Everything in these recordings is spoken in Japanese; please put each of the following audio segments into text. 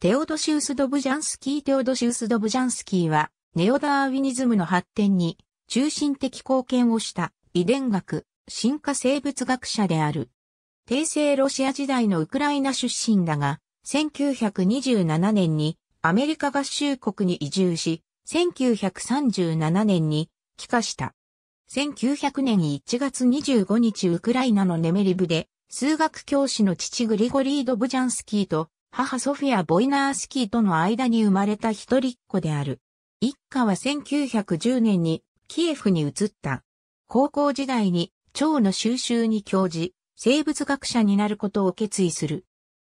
テオドシウス・ドブジャンスキー・テオドシウス・ドブジャンスキーは、ネオダーウィニズムの発展に中心的貢献をした遺伝学、進化生物学者である。帝政ロシア時代のウクライナ出身だが、1927年にアメリカ合衆国に移住し、1937年に帰化した。1900年1月25日ウクライナのネメリブで数学教師の父グリゴリード・ブジャンスキーと母ソフィア・ボイナースキーとの間に生まれた一人っ子である。一家は1910年にキエフに移った。高校時代に蝶の収集に教授、生物学者になることを決意する。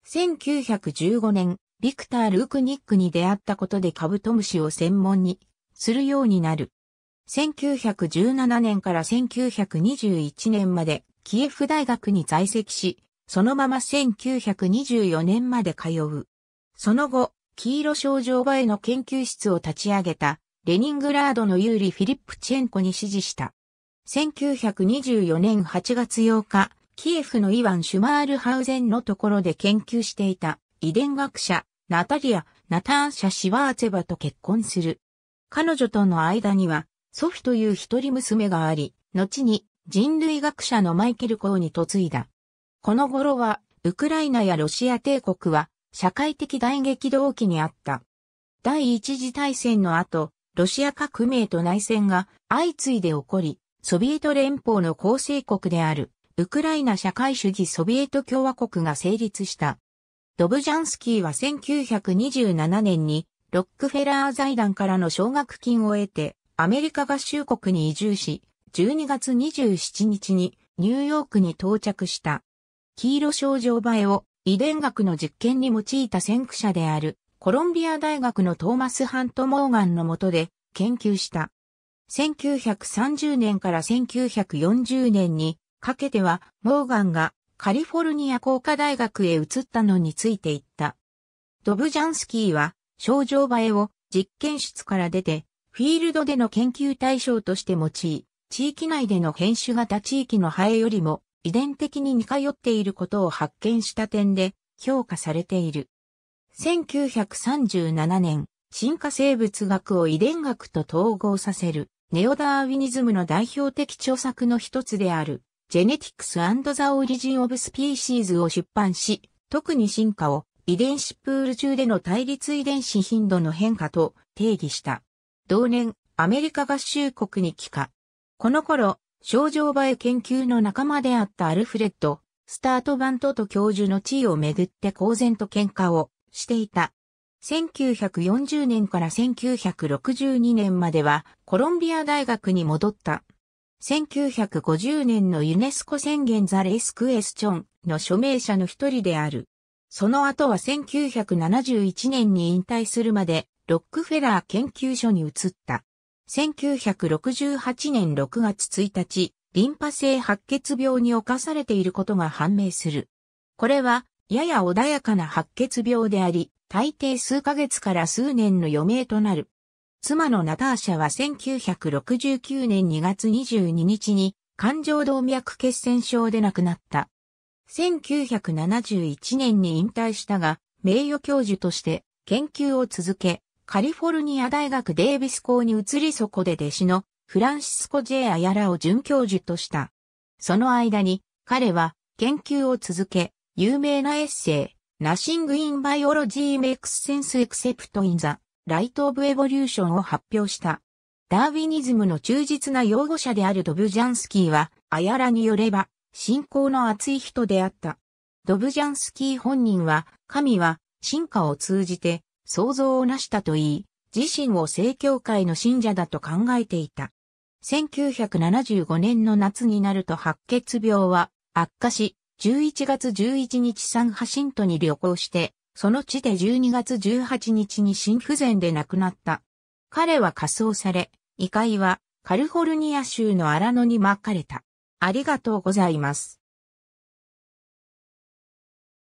1915年、ビクター・ルークニックに出会ったことでカブトムシを専門にするようになる。1917年から1921年までキエフ大学に在籍し、そのまま1924年まで通う。その後、黄色症状場への研究室を立ち上げた、レニングラードの有利フィリップチェンコに指示した。1924年8月8日、キエフのイワン・シュマールハウゼンのところで研究していた遺伝学者、ナタリア・ナターンシャ・シワーツェバと結婚する。彼女との間には、ソフという一人娘があり、後に人類学者のマイケル・コーに嫁いだ。この頃は、ウクライナやロシア帝国は、社会的大激動期にあった。第一次大戦の後、ロシア革命と内戦が相次いで起こり、ソビエト連邦の構成国である、ウクライナ社会主義ソビエト共和国が成立した。ドブジャンスキーは1927年に、ロックフェラー財団からの奨学金を得て、アメリカ合衆国に移住し、12月27日にニューヨークに到着した。黄色症状映えを遺伝学の実験に用いた先駆者であるコロンビア大学のトーマス・ハント・モーガンの下で研究した。1930年から1940年にかけてはモーガンがカリフォルニア工科大学へ移ったのについて言った。ドブジャンスキーは症状映えを実験室から出てフィールドでの研究対象として用い、地域内での編種型地域のハエよりも遺伝的に似通っていることを発見した点で評価されている。1937年、進化生物学を遺伝学と統合させる、ネオダーウィニズムの代表的著作の一つである、Genetics and the Origin of Species を出版し、特に進化を遺伝子プール中での対立遺伝子頻度の変化と定義した。同年、アメリカ合衆国に帰化。この頃、症状映え研究の仲間であったアルフレッド、スタートバントと教授の地位をめぐって公然と喧嘩をしていた。1940年から1962年まではコロンビア大学に戻った。1950年のユネスコ宣言ザレスクエスチョンの署名者の一人である。その後は1971年に引退するまでロックフェラー研究所に移った。1968年6月1日、リンパ性白血病に侵されていることが判明する。これは、やや穏やかな白血病であり、大抵数ヶ月から数年の余命となる。妻のナターシャは1969年2月22日に感情動脈血栓症で亡くなった。1971年に引退したが、名誉教授として研究を続け、カリフォルニア大学デイビス校に移りそこで弟子のフランシスコ・ジェ・アヤラを准教授とした。その間に彼は研究を続け、有名なエッセイ、ナシング・イン・バイオロジー・メックス・センス・エクセプト・イン・ザ・ライト・オブ・エボリューションを発表した。ダーウィニズムの忠実な擁護者であるドブジャンスキーは、アヤラによれば、信仰の熱い人であった。ドブジャンスキー本人は、神は、進化を通じて、創造を成したと言い、自身を正教会の信者だと考えていた。1975年の夏になると白血病は悪化し、11月11日サンハシントに旅行して、その地で12月18日に心不全で亡くなった。彼は仮葬され、遺骸はカルフォルニア州のアラノに巻かれた。ありがとうございます。